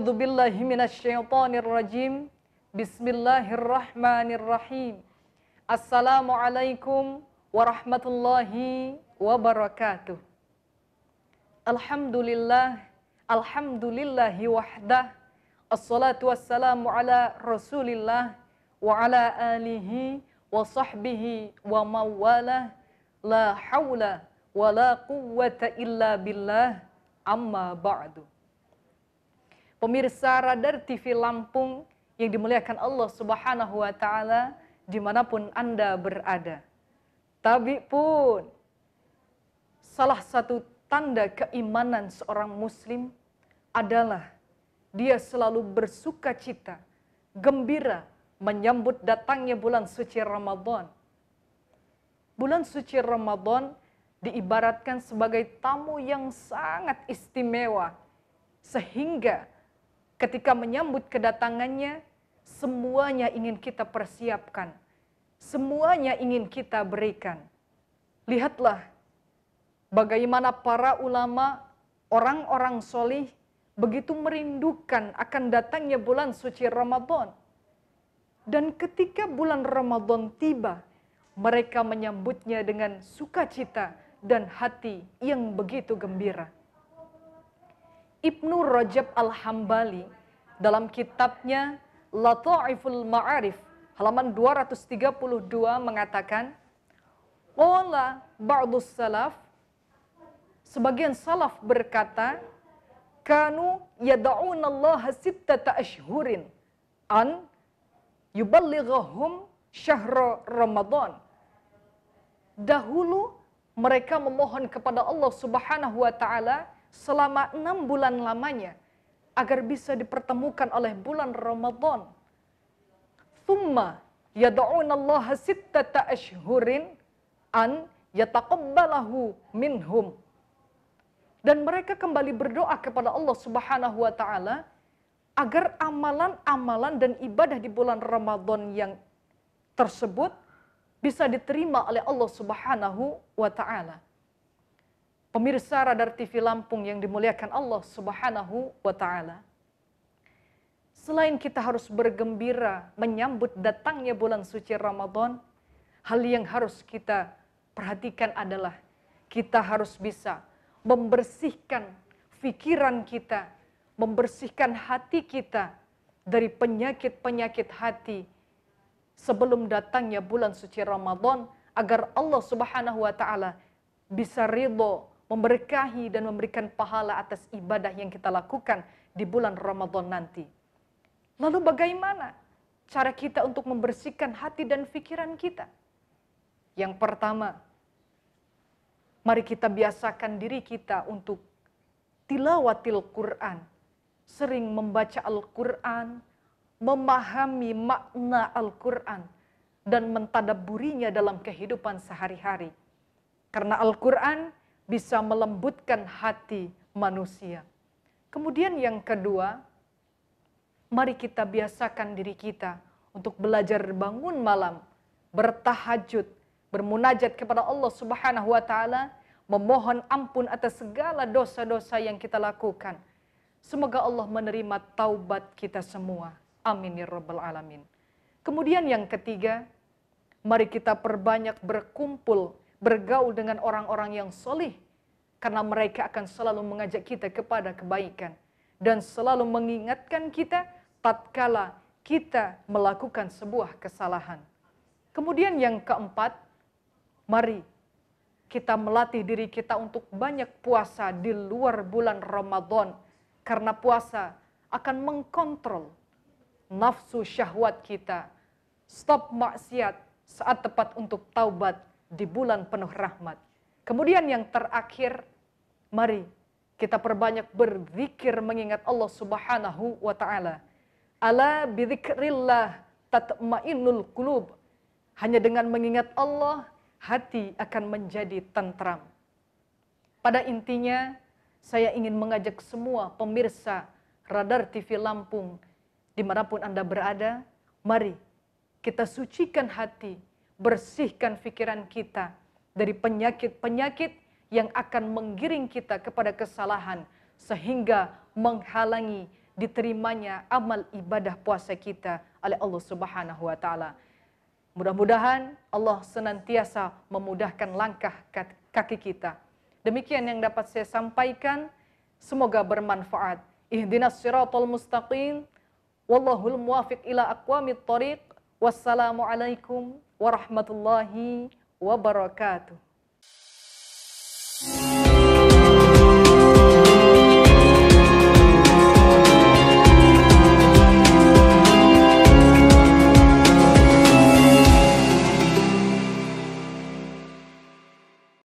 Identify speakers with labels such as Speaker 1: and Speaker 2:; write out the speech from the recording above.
Speaker 1: أعوذ بالله من الشيطان الرجيم بسم الله الرحمن الرحيم السلام عليكم ورحمة الله وبركاته الحمد لله الحمد لله وحده الصلاة والسلام على رسول الله وعلى آله وصحبه ومواله لا حول ولا قوة إلا بالله أما بعد pemirsa Radar TV Lampung yang dimuliakan Allah Subhanahu wa taala dimanapun Anda berada. Tapi pun salah satu tanda keimanan seorang muslim adalah dia selalu bersuka cita, gembira menyambut datangnya bulan suci Ramadan. Bulan suci Ramadan diibaratkan sebagai tamu yang sangat istimewa sehingga Ketika menyambut kedatangannya, semuanya ingin kita persiapkan. Semuanya ingin kita berikan. Lihatlah bagaimana para ulama, orang-orang solih begitu merindukan akan datangnya bulan suci Ramadan. Dan ketika bulan Ramadan tiba, mereka menyambutnya dengan sukacita dan hati yang begitu gembira. Ibnu Rajab Al-Hambali dalam kitabnya Lata'iful Ma'arif halaman 232 mengatakan Qala ba'du salaf sebagian salaf berkata kanu yad'un Allah sittata ashhurin an yuballighahum syahra Ramadan dahulu mereka memohon kepada Allah Subhanahu wa taala selama enam bulan lamanya agar bisa dipertemukan oleh bulan Ramadan. Thumma yad'una Allah sittata ashhurin an yataqabbalahu minhum. Dan mereka kembali berdoa kepada Allah Subhanahu wa taala agar amalan-amalan dan ibadah di bulan Ramadan yang tersebut bisa diterima oleh Allah Subhanahu wa taala pemirsa Radar TV Lampung yang dimuliakan Allah Subhanahu wa taala. Selain kita harus bergembira menyambut datangnya bulan suci Ramadan, hal yang harus kita perhatikan adalah kita harus bisa membersihkan pikiran kita, membersihkan hati kita dari penyakit-penyakit hati sebelum datangnya bulan suci Ramadan agar Allah Subhanahu wa taala bisa ridho memberkahi dan memberikan pahala atas ibadah yang kita lakukan di bulan Ramadan nanti. Lalu bagaimana cara kita untuk membersihkan hati dan pikiran kita? Yang pertama, mari kita biasakan diri kita untuk tilawatil Quran, sering membaca Al-Quran, memahami makna Al-Quran, dan mentadaburinya dalam kehidupan sehari-hari. Karena Al-Quran bisa melembutkan hati manusia. Kemudian yang kedua, mari kita biasakan diri kita untuk belajar bangun malam, bertahajud, bermunajat kepada Allah Subhanahu wa taala, memohon ampun atas segala dosa-dosa yang kita lakukan. Semoga Allah menerima taubat kita semua. Amin ya rabbal alamin. Kemudian yang ketiga, mari kita perbanyak berkumpul bergaul dengan orang-orang yang solih karena mereka akan selalu mengajak kita kepada kebaikan dan selalu mengingatkan kita tatkala kita melakukan sebuah kesalahan. Kemudian yang keempat, mari kita melatih diri kita untuk banyak puasa di luar bulan Ramadan karena puasa akan mengkontrol nafsu syahwat kita. Stop maksiat saat tepat untuk taubat di bulan penuh rahmat. Kemudian yang terakhir, mari kita perbanyak berzikir mengingat Allah Subhanahu wa taala. Ala bizikrillah tatmainnul qulub. Hanya dengan mengingat Allah, hati akan menjadi tentram. Pada intinya, saya ingin mengajak semua pemirsa Radar TV Lampung, dimanapun Anda berada, mari kita sucikan hati bersihkan pikiran kita dari penyakit-penyakit yang akan menggiring kita kepada kesalahan sehingga menghalangi diterimanya amal ibadah puasa kita oleh Allah Subhanahu wa taala. Mudah-mudahan Allah senantiasa memudahkan langkah kaki kita. Demikian yang dapat saya sampaikan. Semoga bermanfaat. Ihdinas siratal mustaqim. Wallahul muwafiq ila aqwamit tariq. Wassalamualaikum ورحمة الله وبركاته